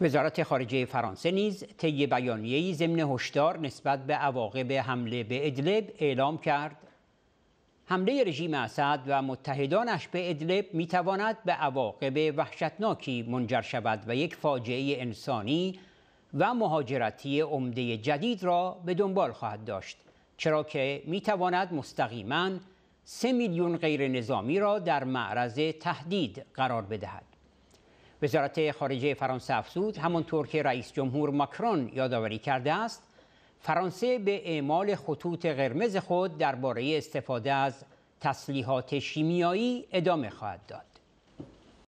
وزارت خارجه فرانسه نیز طی بیانیه‌ای ضمن هشدار نسبت به عواقب حمله به ادلب اعلام کرد حمله رژیم اسد و متحدانش به ادلب میتواند به عواقب وحشتناکی منجر شود و یک فاجعه انسانی و مهاجرتی عمده جدید را به دنبال خواهد داشت چرا که میتواند مستقیما سه میلیون غیر نظامی را در معرض تهدید قرار بدهد وزارت خارجه فرانسه افزود همانطور که رئیس جمهور ماکرون یادآوری کرده است فرانسه به اعمال خطوط قرمز خود درباره استفاده از تسلیحات شیمیایی ادامه خواهد داد